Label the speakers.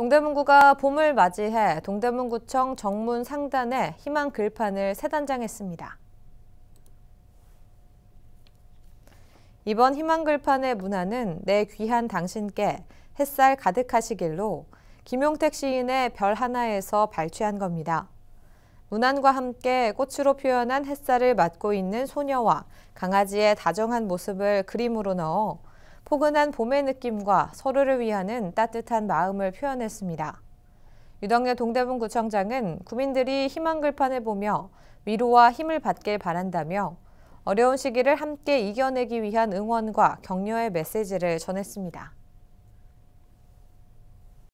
Speaker 1: 동대문구가 봄을 맞이해 동대문구청 정문 상단에 희망 글판을 세단장했습니다. 이번 희망 글판의 문화는 내 귀한 당신께 햇살 가득하시길로 김용택 시인의 별 하나에서 발췌한 겁니다. 문안과 함께 꽃으로 표현한 햇살을 맡고 있는 소녀와 강아지의 다정한 모습을 그림으로 넣어 포근한 봄의 느낌과 서로를 위하는 따뜻한 마음을 표현했습니다. 유덕래 동대문구청장은 구민들이 희망글판을 보며 위로와 힘을 받길 바란다며 어려운 시기를 함께 이겨내기 위한 응원과 격려의 메시지를 전했습니다.